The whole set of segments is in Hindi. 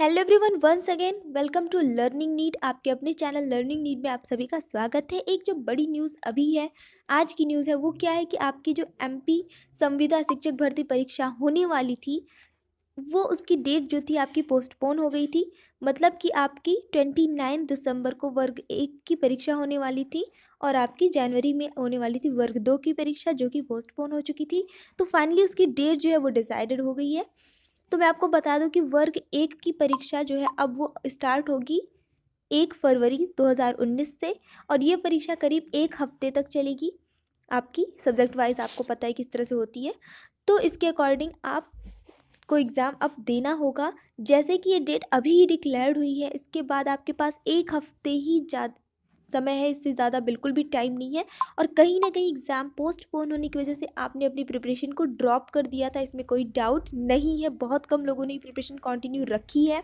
hello everyone once again welcome to learning need आपके अपने चैनल लर्निंग नीड में आप सभी का स्वागत है एक जो बड़ी न्यूज़ अभी है आज की न्यूज़ है वो क्या है कि आपकी जो एमपी संविदा शिक्षक भर्ती परीक्षा होने वाली थी वो उसकी डेट जो थी आपकी पोस्टपोन हो गई थी मतलब कि आपकी ट्वेंटी नाइन दिसंबर को वर्ग एक की परीक्षा होने वाली थी और आपकी जनवरी में होने वाली थी वर्ग दो की परीक्षा जो कि पोस्टपोन हो चुकी थी तो फाइनली उसकी डेट जो है वो डिसाइडेड हो गई है तो मैं आपको बता दूं कि वर्ग एक की परीक्षा जो है अब वो स्टार्ट होगी एक फरवरी 2019 से और ये परीक्षा करीब एक हफ्ते तक चलेगी आपकी सब्जेक्ट वाइज आपको पता है किस तरह से होती है तो इसके अकॉर्डिंग आप को एग्ज़ाम अब देना होगा जैसे कि ये डेट अभी ही डिक्लेयर्ड हुई है इसके बाद आपके पास एक हफ्ते ही ज़्यादा समय है इससे ज़्यादा बिल्कुल भी टाइम नहीं है और कहीं ना कहीं एग्ज़ाम पोस्टपोन होने की वजह से आपने अपनी प्रिपरेशन को ड्रॉप कर दिया था इसमें कोई डाउट नहीं है बहुत कम लोगों ने प्रिपरेशन कंटिन्यू रखी है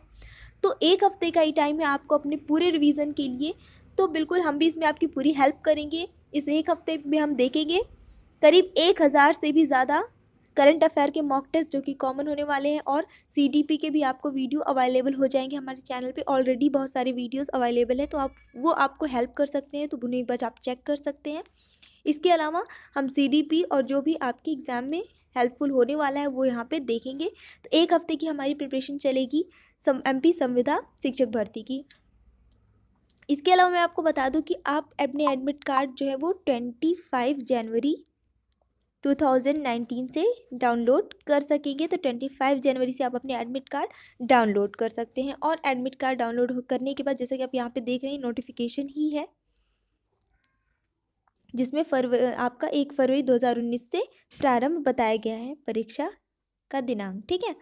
तो एक हफ्ते का ही टाइम है आपको अपने पूरे रिवीज़न के लिए तो बिल्कुल हम भी इसमें आपकी पूरी हेल्प करेंगे इस एक हफ्ते में हम देखेंगे करीब एक हज़ार से भी ज़्यादा करंट अफेयर के मॉक टेस्ट जो कि कॉमन होने वाले हैं और सी के भी आपको वीडियो अवेलेबल हो जाएंगे हमारे चैनल पे ऑलरेडी बहुत सारे वीडियोस अवेलेबल हैं तो आप वो आपको हेल्प कर सकते हैं तो उन्हें एक बार आप चेक कर सकते हैं इसके अलावा हम सी और जो भी आपके एग्ज़ाम में हेल्पफुल होने वाला है वो यहाँ पे देखेंगे तो एक हफ्ते की हमारी प्रिपरेशन चलेगी सम एमपी संविधा शिक्षक भर्ती की इसके अलावा मैं आपको बता दूं कि आप अपने एडमिट कार्ड जो है वो ट्वेंटी फाइव जनवरी 2019 से डाउनलोड कर सकेंगे तो 25 जनवरी से आप अपने एडमिट कार्ड डाउनलोड कर सकते हैं और एडमिट कार्ड डाउनलोड करने के बाद जैसा कि आप यहाँ पे देख रहे हैं नोटिफिकेशन ही है जिसमें फरव आपका एक फरवरी 2019 से प्रारंभ बताया गया है परीक्षा का दिनांक ठीक है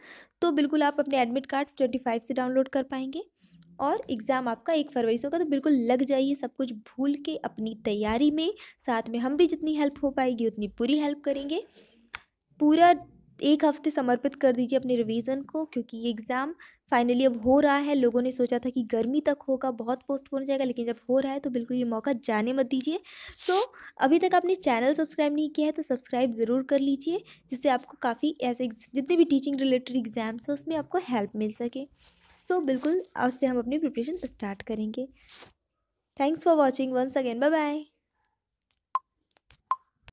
तो बिल्कुल आप अपने एडमिट कार्ड ट्वेंटी से डाउनलोड कर पाएंगे और एग्ज़ाम आपका एक फरवरी से होगा तो बिल्कुल लग जाइए सब कुछ भूल के अपनी तैयारी में साथ में हम भी जितनी हेल्प हो पाएगी उतनी पूरी हेल्प करेंगे पूरा एक हफ्ते समर्पित कर दीजिए अपने रिवीजन को क्योंकि ये एग्ज़ाम फाइनली अब हो रहा है लोगों ने सोचा था कि गर्मी तक होगा बहुत पोस्टपोन हो जाएगा लेकिन जब हो रहा है तो बिल्कुल ये मौका जाने मत दीजिए सो so, अभी तक आपने चैनल सब्सक्राइब नहीं किया है तो सब्सक्राइब ज़रूर कर लीजिए जिससे आपको काफ़ी ऐसे जितने भी टीचिंग रिलेटेड एग्ज़ाम्स हैं उसमें आपको हेल्प मिल सके सो so, बिल्कुल आज से हम अपनी प्रिपरेशन स्टार्ट करेंगे thanks for watching once again bye bye